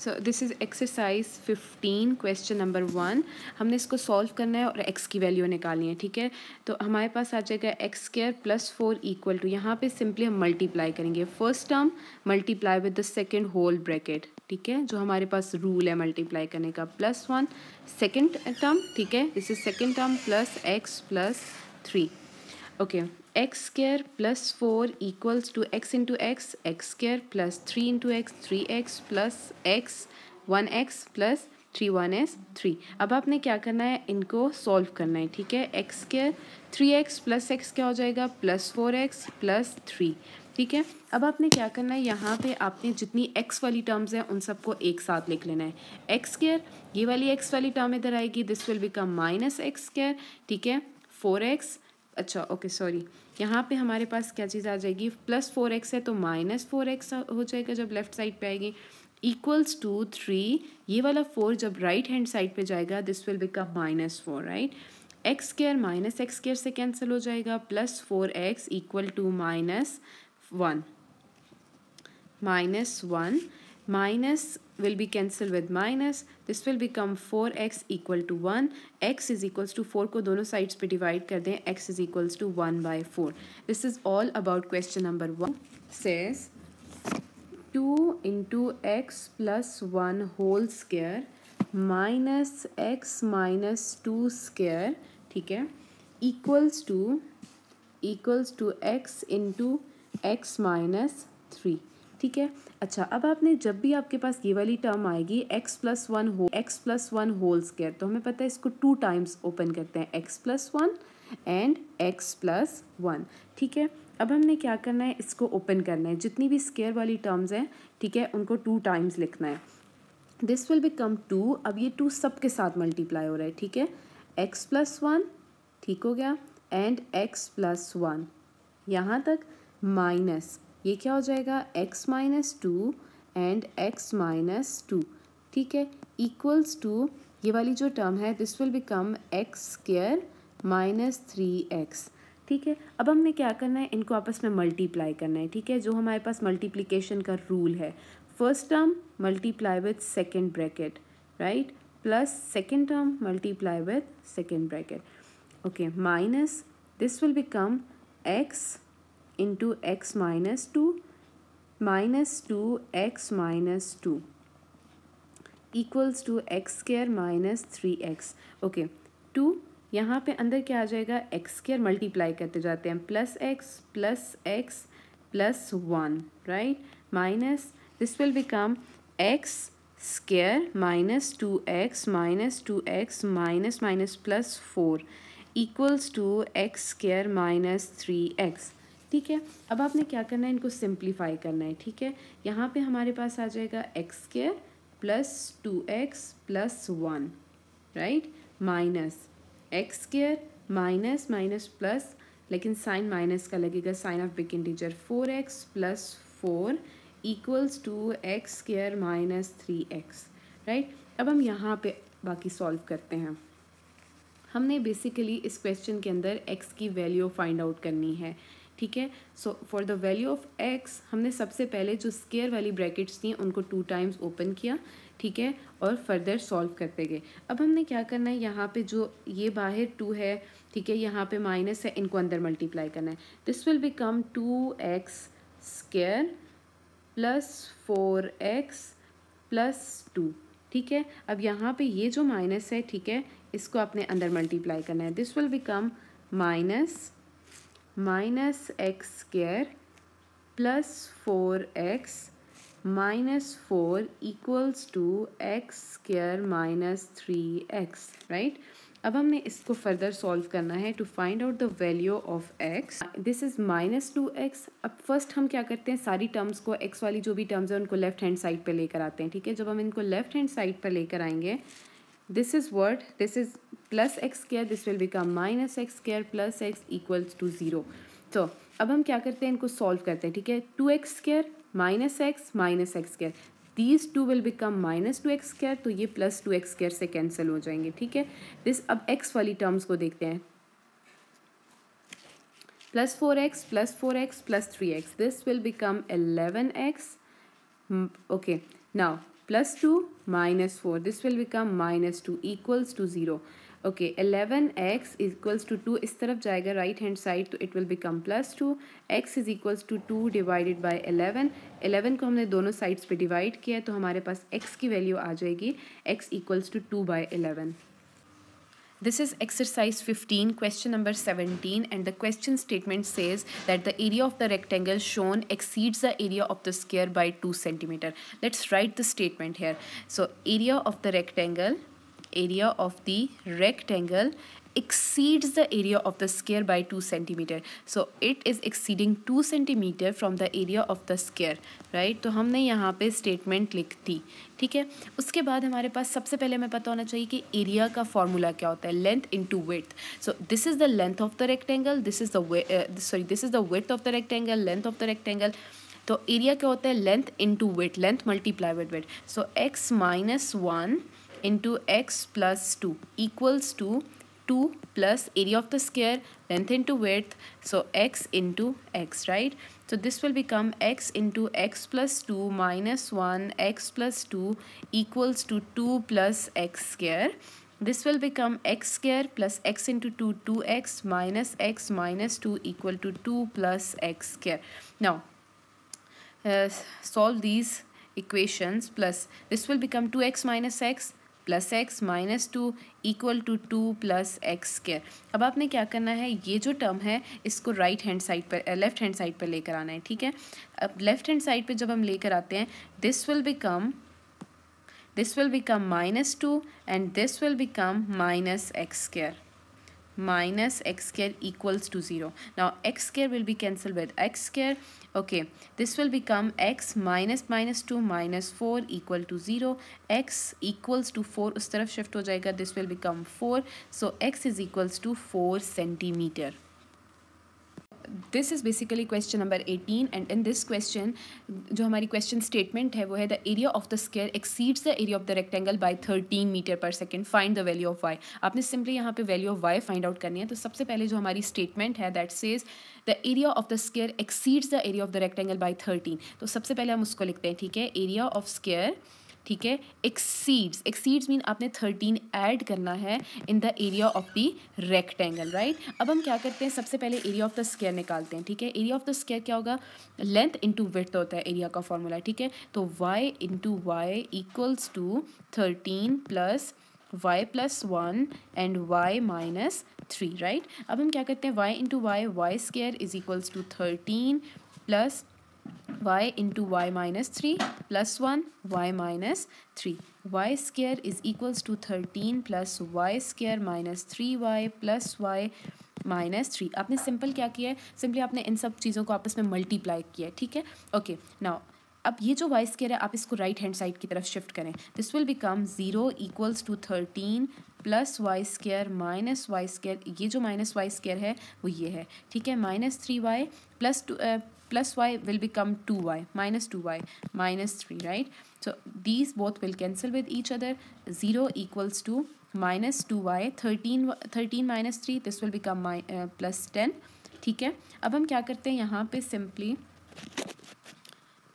So this is exercise fifteen question number one हमने इसको solve करना है और एक्स की वैल्यू निकालनी है ठीक है तो हमारे पास आ जाएगा x square plus four equal to यहाँ पर सिंपली हम मल्टीप्लाई करेंगे first term multiply with the second whole bracket ठीक है जो हमारे पास रूल है मल्टीप्लाई करने का प्लस वन सेकेंड टर्म ठीक है this is second term plus x plus three okay x square plus four equals to x into x x square plus three into x three x plus x one x plus three one is three अब आपने क्या करना है इनको solve करना है ठीक है x square three x plus x क्या हो जाएगा plus four x plus three ठीक है अब आपने क्या करना है यहाँ पे आपने जितनी एक्स वाली टर्म्स हैं उन सबको एक साथ लिख लेना है एक्स स्क्र ये वाली एक्स वाली टर्म इधर आएगी this will become minus x square ठीक है फोर एक्स अच्छा ओके सॉरी यहाँ पे हमारे पास क्या चीज़ आ जाएगी प्लस फोर एक्स है तो माइनस फोर एक्स हो जाएगा जब लेफ्ट साइड पे आएगी इक्वल्स टू थ्री ये वाला फोर जब राइट हैंड साइड पे जाएगा this will become minus four right x square minus x square से कैंसिल हो जाएगा plus four x equal to minus one minus one minus will be cancelled with minus this will become 4x equal to 1 x is equals to 4 ko dono sides pe divide kar dein x is equals to 1 by 4 this is all about question number 1 says 2 into x plus 1 whole square minus x minus 2 square theek hai equals to equals to x into x minus 3 ठीक है अच्छा अब आपने जब भी आपके पास ये वाली टर्म आएगी x प्लस वन हो x plus one whole square तो हमें पता है इसको टू टाइम्स ओपन करते हैं x plus one and x plus one ठीक है अब हमने क्या करना है इसको ओपन करना है जितनी भी स्केयर वाली टर्म्स हैं ठीक है उनको टू टाइम्स लिखना है दिस विल बिकम टू अब ये टू सब के साथ मल्टीप्लाई हो रहा है ठीक है एक्स प्लस वन ठीक हो गया एंड एक्स प्लस वन यहाँ तक माइनस ये क्या हो जाएगा x minus two and x minus two ठीक है इक्वल्स टू ये वाली जो टर्म है this will become x square minus three x ठीक है अब हमने क्या करना है इनको आपस में मल्टीप्लाई करना है ठीक है जो हमारे पास मल्टीप्लीकेशन का रूल है first term multiply with second bracket right plus second term multiply with second bracket okay minus this will become x into x minus two minus two x minus two equals to x square minus three x okay two यहाँ पे अंदर क्या आ जाएगा x square multiply करते जाते हैं plus x plus x plus one right minus this will become x square minus two x minus two x minus minus plus four equals to x square minus three x ठीक है अब आपने क्या करना है इनको सिंप्लीफाई करना है ठीक है यहाँ पे हमारे पास आ जाएगा x square plus two x plus one right minus x square minus minus plus लेकिन साइन माइनस का लगेगा sign of big integer four x plus four equals to x square minus three x right अब हम यहाँ पे बाकी solve करते हैं हमने बेसिकली इस क्वेश्चन के अंदर एक्स की वैल्यू फाइंड आउट करनी है ठीक है so for the value of x हमने सबसे पहले जो स्केयर वाली ब्रैकेट्स थी उनको टू टाइम्स ओपन किया ठीक है और फर्दर सॉल्व करते गए अब हमने क्या करना है यहाँ पे जो ये बाहर टू है ठीक है यहाँ पे माइनस है इनको अंदर मल्टीप्लाई करना है this will become two x square plus four x plus two ठीक है अब यहाँ पे ये जो माइनस है ठीक है इसको आपने अंदर मल्टीप्लाई करना है this will become minus minus x square plus four x minus four equals to x square minus three x right अब हमने इसको फर्दर सॉल्व करना है to find out the value of x this is minus two x अब first हम क्या करते हैं सारी टर्म्स को एक्स वाली जो भी टर्म्स हैं उनको लेफ्ट हैंड साइड पर लेकर आते हैं ठीक है जब हम इनको लेफ्ट हैंड साइड पर लेकर आएंगे this is word this is plus x square this will become minus x square plus x equals to zero तो अब हम क्या करते हैं इनको सॉल्व करते हैं ठीक है two x square minus x minus x square these two will become minus two x square तो ये प्लस टू एक्स स्केयर से कैंसिल हो जाएंगे ठीक है दिस अब एक्स वाली टर्म्स को देखते हैं plus four x plus four x plus three x this will become eleven x okay now plus two minus four this will become minus two equals to zero okay eleven x equals to two इस तरफ जाएगा right hand side तो it will become plus two x is equals to two divided by eleven eleven को हमने दोनों sides पे divide किया है तो हमारे पास एक्स की वैल्यू आ जाएगी x equals to two by eleven This is exercise 15, question number 17, and the question statement says that the area of the rectangle shown exceeds the area of the square by 2 centimeter. Let's write the statement here. So, area of the rectangle area of the rectangle exceeds the area of the square by 2 centimeter. So it is exceeding 2 centimeter from the area of the square, right? तो हमने यहाँ पे statement लिख दी ठीक है उसके बाद हमारे पास सबसे पहले हमें पता होना चाहिए कि एरिया का फॉर्मूला क्या होता है length into width so this is the length of the rectangle this is the sorry this is the width of the rectangle length of the rectangle तो एरिया क्या होता है length into width length multiply with width so x minus one into x plus 2 equals to 2 plus area of the square length into width so x into x right so this will become x into x plus 2 minus 1 x plus 2 equals to 2 plus x square this will become x square plus x into 2 2x minus x minus 2 equal to 2 plus x square now uh, solve these equations plus this will become 2x minus x plus x minus two equal to two plus x square अब आपने क्या करना है ये जो term है इसको right hand side पर लेफ्ट हैंड साइड पर लेकर आना है ठीक है अब लेफ्ट हैंड साइड पर जब हम लेकर आते हैं this will become this will become minus two and this will become minus x square minus x square equals to 0. Now x square will be cancelled with x square. Okay, this will become x minus minus 2 minus 4 equal to 0. x equals to 4 Us taraf shift ho jayega. This will become 4. So x is equals to 4 centimeter. This is basically question number eighteen and in this question जो हमारी question statement है वो है the area of the square exceeds the area of the rectangle by thirteen meter per second find the value of y आपने simply यहाँ पे value of y find out करनी है तो सबसे पहले जो हमारी स्टेटमेंट है that says the area of the square exceeds the area of the rectangle by thirteen तो सबसे पहले हम उसको लिखते हैं ठीक है एरिया ऑफ स्केयर ठीक है एक्सीड्स एक्सीड्स मीन आपने थर्टीन ऐड करना है in the area of the rectangle right अब हम क्या करते हैं सबसे पहले एरिया ऑफ द स्केयर निकालते हैं ठीक है एरिया ऑफ द स्केयर क्या होगा लेंथ इंटू विथ होता है एरिया का फॉर्मूला ठीक है तो y into y equals to thirteen plus y plus one and y minus three right अब हम क्या करते हैं y into y y square is equals to thirteen plus y into y minus 3 plus 1 y minus 3 y square is equals to 13 plus y square minus 3y plus y minus three आपने simple क्या किया है simply आपने इन सब चीज़ों को आपस में मल्टीप्लाई किया है ठीक है ओके नाउ अब ये जो वाइस केयर है आप इसको राइट हैंड साइड की तरफ शिफ्ट करें this will become zero equals to thirteen plus y square minus y square ये जो माइनस वाई स्केयर है वो ये है ठीक है minus three y plus two plus y will become 2y minus 2y minus 3 right so these both will cancel with each other 0 equals to minus 2y 13 13 minus 3 this will become my uh, plus 10 ठीक है अब हम क्या करते हैं यहाँ पे simply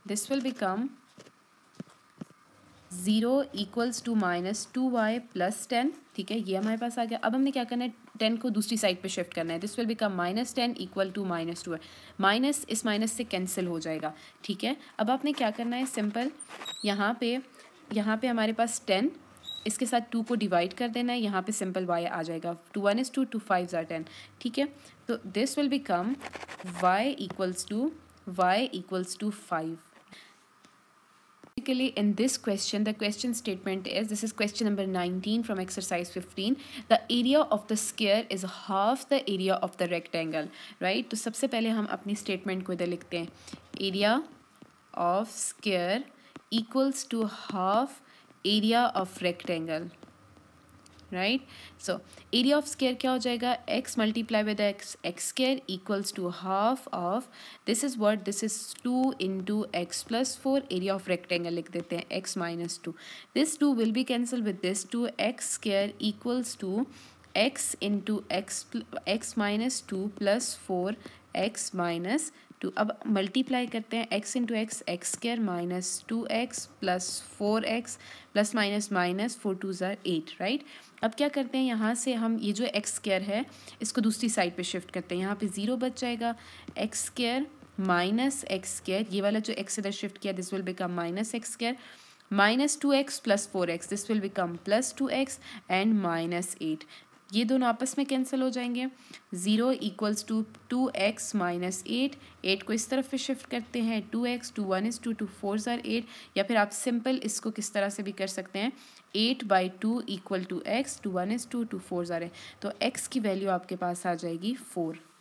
this will become zero equals to minus two y plus ten ठीक है ये हमारे पास आ गया अब हमने क्या करना है टेन को दूसरी साइड पे शिफ्ट करना है this will become minus ten equal to minus two है माइनस इस माइनस से कैंसिल हो जाएगा ठीक है अब आपने क्या करना है सिंपल यहाँ पे यहाँ पे हमारे पास टेन इसके साथ टू को डिवाइड कर देना है यहाँ पे सिंपल वाई आ जाएगा two one is two two five are ten ठीक है तो this will become y equals to y equals to five basically in this question, the question statement is, this is question number 19 from exercise 15. The area of the square is half the area of the rectangle, right? to sabse pehle hum apni statement ko idhar likhte hain Area of square equals to half area of rectangle. Right so area of square क्या हो जाएगा x multiply with x x square equals to half of this is word this is two into x plus four area of rectangle लिख देते हैं x minus two this two will be cancel with this two x square equals to x into x x minus two plus four x minus two अब multiply करते हैं x into x x square minus two x plus four x plus minus minus four two ज़ार eight right अब क्या करते हैं यहाँ से हम ये जो एक्स स्क्र है इसको दूसरी साइड पे शिफ्ट करते हैं यहाँ पे ज़ीरो बच जाएगा x square minus x square ये वाला जो एक्स इधर शिफ्ट किया this will become minus x square minus two x plus four x this will become plus two x and minus eight ये दोनों आपस में कैंसिल हो जाएंगे zero equals to two x minus eight eight को इस तरफ पे शिफ्ट करते हैं two x two one is two two four ज़ार एट या फिर आप सिंपल इसको किस तरह से भी कर सकते हैं eight by two equal to x two one is two two four ज़ार तो एक्स की वैल्यू आपके पास आ जाएगी फोर